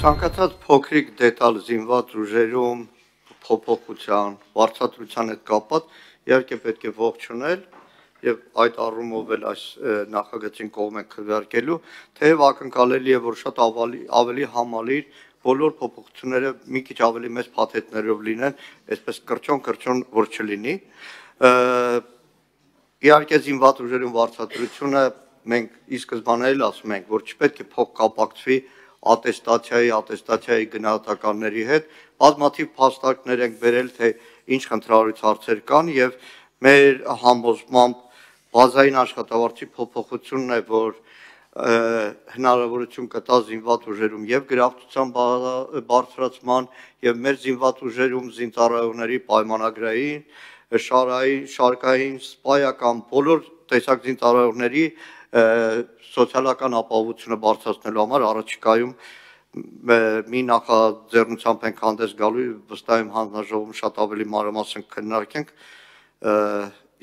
ցանկացած փոքրիկ դետալ զինված ուժերում փոփոխության, վարչատրության հետ կապված իհարկե պետք է ողջունել եւ այդ առումով էլ այս նախագծին կողմ ենք քվարկելու, թեև ակնկալելի է, որ շատ ավելի ավելի համալիր բոլոր փոփոխությունները մի քիչ ավելի մեծ փաթեթներով լինեն, այսպես կրճոն-կրճոն որ չլինի։ Իհարկե զինված ուժերում վարչատրությունը մենք ի սկզբանե էլ ասում ենք, որ չպետք է փոխկապակցվի ատեստացիայի, ատեստացիայի գնահատականների հետ, բազմաթիվ փաստարկներ ենք վերել, թե ինչ խնդրարույց հարցեր կան եւ մեր համոզմամբ բազային աշխատավարձի փոփոխությունն է, որ հնարավորություն կտա զինված ուժերում եւ գրավչության բարձրացման եւ մեր զինված ուժերում զինծառայողների պայմանագրային շարային, շարքային, սպայական բոլոր տեսակ զինծառայողների սոցիալական ապահովությունը բարձրացնելու համար առաջիկայում մի նախաձեռնությամբ ենք հանդես գալու վստահ եմ հանձնաժողովում շատ ավելի մանրամասն քննարկենք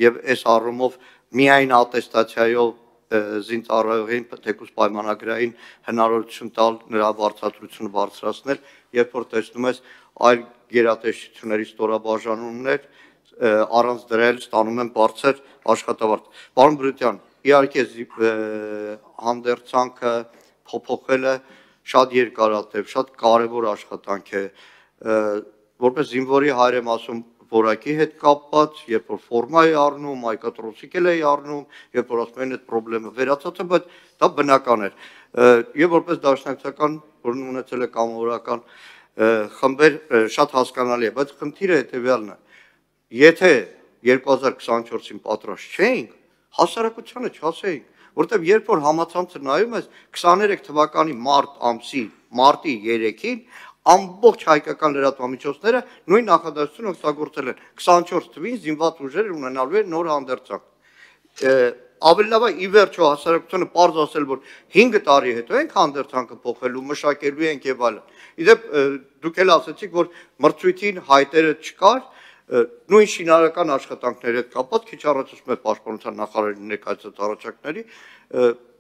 եւ այս առումով միայն ատեստացիայով զինծառայողին թեկուս պայմանագրային հնարավորություն տալ նրա վարձատրությունը բարձրացնել, երբ որ տեսնում ես այլ գերատեսչությունների ստորաբաժանումներ առանց դրել ստանում են բարձր աշխատավարձ։ Պարոն Բրուտյան, Իհարկե հանդերձանքը փոփոխելը շատ երկարատև, շատ կարևոր աշխատանք է։ Որպես զինվորի հայրեմ ասում որակի հետ կապված, երբ որ ֆորմա է առնում, մայկատրոցիկել է առնում, երբ որ ասում են այդ խնդրը վերացած է, բայց դա բնական է։ Եվ որպես դաշնակցական, որն ունեցել է կամավորական խմբեր, շատ հասկանալի է, բայց խնդիրը հետեւյալն է։ Եթե 2024-ին պատրաստ չենք, հասարակությանը չասեինք, որտեղ երբ որ համացանցը նայում ես 23 թվականի մարտ ամսի մարտի 3-ին ամբողջ հայկական լրատվամիջոցները նույն նախադասությունը օգտագործել են 24 թվին զինված ուժերը ունենալու են նոր հանդերձանք ավելի լավ է ի վերջո հասարակությունը པարզ ասել որ 5 տարի հետո ենք հանդերձանքը փոխելու մշակելու ենք եւ այլն իդեպ դուք էլ ասացիք որ մրցույթին հայտերը չկար նույն շինարական աշխատանքների հետ կապված քիչ առաջ ասում եմ պաշտպանության նախարարի ներկայացած առաջարկների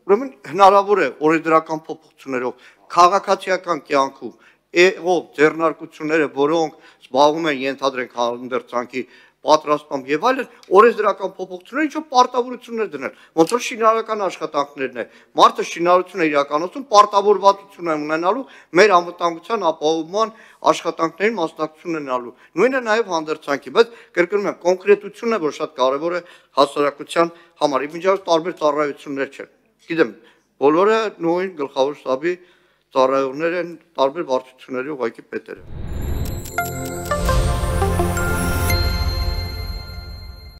ուրեմն հնարավոր է օրենսդրական փոփոխություններով քաղաքացիական կյանքում եղող ձեռնարկությունները, որոնք զբաղվում են ենթադրենք հանդերձանքի պատրաստում եւ այլն, օրենսդրական փոփոխությունները ինչ որ պարտավորություններ դնել։ Ոնց որ շինարարական աշխատանքներն է։ Մարդը շինարարությունը իրականացում պարտավորվածություն է ունենալու մեր անվտանգության ապահովման աշխատանքների մասնակցություն ունենալու։ Նույնը նաեւ հանդերձանքի, բայց կրկնում եմ, կոնկրետությունը որ շատ կարեւոր է հասարակության համար։ Իվնջարը տարբեր ծառայություններ չեն։ Գիտեմ, բոլորը նույն գլխավոր շտաբի ծառայողներ են, տարբեր վարչությունների ուղղակի պետերը։